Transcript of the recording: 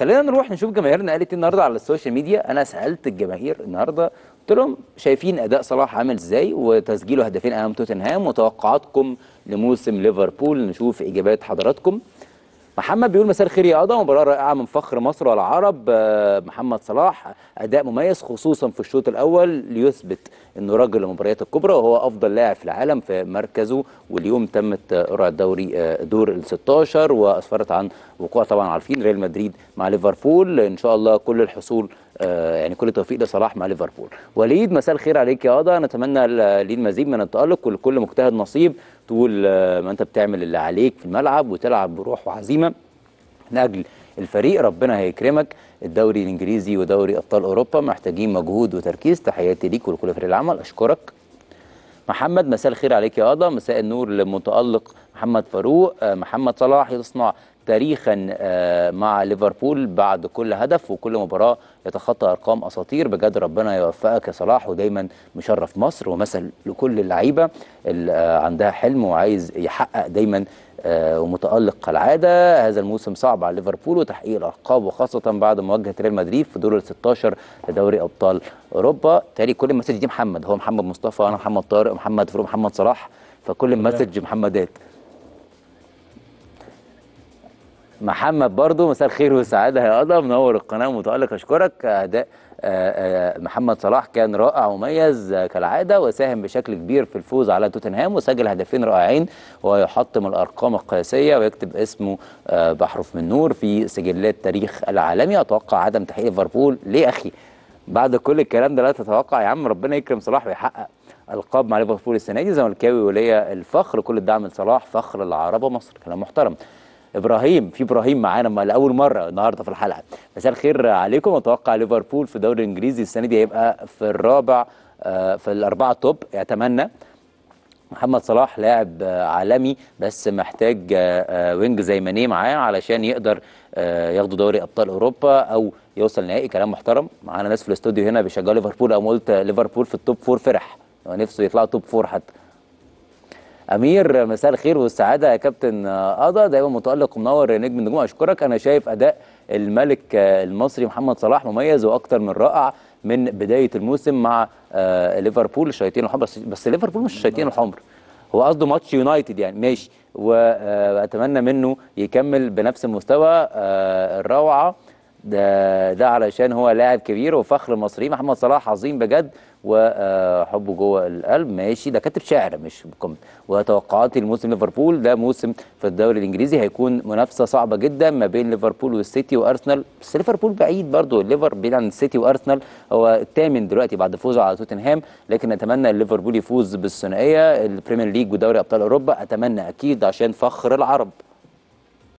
خلينا نروح نشوف جماهيرنا قالت إيه النهارده على السوشيال ميديا انا سالت الجماهير النهارده قلت لهم شايفين اداء صلاح عامل ازاي وتسجيله هدفين امام توتنهام وتوقعاتكم لموسم ليفربول نشوف اجابات حضراتكم محمد بيقول مساء الخير يا ادم مباراة رائعة من فخر مصر والعرب آه، محمد صلاح أداء مميز خصوصا في الشوط الأول ليثبت أنه رجل المباريات الكبرى وهو أفضل لاعب في العالم في مركزه واليوم تمت قرعة الدوري آه، دور ال 16 وأسفرت عن وقوع طبعا عارفين ريال مدريد مع ليفربول إن شاء الله كل الحصول آه، يعني كل التوفيق لصلاح مع ليفربول وليد مساء الخير عليك يا هضا نتمنى ليد مزيد من التالق ولكل مجتهد نصيب طول آه، ما انت بتعمل اللي عليك في الملعب وتلعب بروح وعزيمه لاجل الفريق ربنا هيكرمك الدوري الانجليزي ودوري ابطال اوروبا محتاجين مجهود وتركيز تحياتي ليك ولكل فريق العمل اشكرك محمد مساء الخير عليك يا هضا مساء النور للمتالق محمد فاروق آه، محمد صلاح يصنع تاريخا آه، مع ليفربول بعد كل هدف وكل مباراه يتخطى ارقام اساطير بجد ربنا يوفقك يا صلاح ودايما مشرف مصر ومثل لكل اللعيبه اللي آه، عندها حلم وعايز يحقق دايما آه، ومتالق كالعاده هذا الموسم صعب على ليفربول وتحقيق الارقام وخاصه بعد مواجهه ريال مدريد في دور ال 16 لدوري ابطال اوروبا تاريخ كل المسج دي محمد هو محمد مصطفى انا محمد طارق محمد فروق محمد صلاح فكل المسج محمدات محمد برضو مساء الخير والسعادة يا قضا منور القناة ومتألق أشكرك أداء آه، آه، محمد صلاح كان رائع ومميز كالعادة وساهم بشكل كبير في الفوز على توتنهام وسجل هدفين رائعين ويحطم الأرقام القياسية ويكتب اسمه آه، بحرف من نور في سجلات تاريخ العالمي أتوقع عدم تحقيق ليفربول ليه أخي بعد كل الكلام ده لا تتوقع يا عم ربنا يكرم صلاح ويحقق القاب مع ليفربول السنه دي زملكاوي وليا الفخر كل الدعم لصلاح فخر العربه مصر كلام محترم ابراهيم في ابراهيم معانا لاول مره النهارده في الحلقه مساء الخير عليكم اتوقع ليفربول في الدوري الانجليزي السنه دي هيبقى في الرابع آه، في الاربعه توب اتمنى محمد صلاح لاعب آه، عالمي بس محتاج آه، وينج زي ماني معاه علشان يقدر ياخدوا دوري ابطال اوروبا او يوصل نهائي كلام محترم معانا ناس في الاستوديو هنا بيشجعوا ليفربول او قلت ليفربول في التوب فور فرح هو نفسه يطلع توب فور حتى امير مساء الخير والسعاده يا كابتن قضا دايما متالق ومنور نجم النجوم اشكرك انا شايف اداء الملك المصري محمد صلاح مميز واكثر من رائع من بدايه الموسم مع آه، ليفربول الشياطين الحمر بس ليفربول مش الشياطين الحمر هو قصده ماتش يونايتد يعني ماشي واتمنى آه، منه يكمل بنفس المستوى آه، الروعه ده ده علشان هو لاعب كبير وفخر مصري محمد صلاح عظيم بجد وحبه آه، جوه القلب ماشي ده كاتب شعر مش كومنت وتوقعاتي لموسم ليفربول ده موسم في الدوري الانجليزي هيكون منافسه صعبه جدا ما بين ليفربول والسيتي وارسنال بس ليفربول بعيد برضه الليفر بعيد عن السيتي وارسنال هو الثامن دلوقتي بعد فوزه على توتنهام لكن نتمنى ليفربول يفوز بالثنائيه البريمير ليج ودوري ابطال اوروبا اتمنى اكيد عشان فخر العرب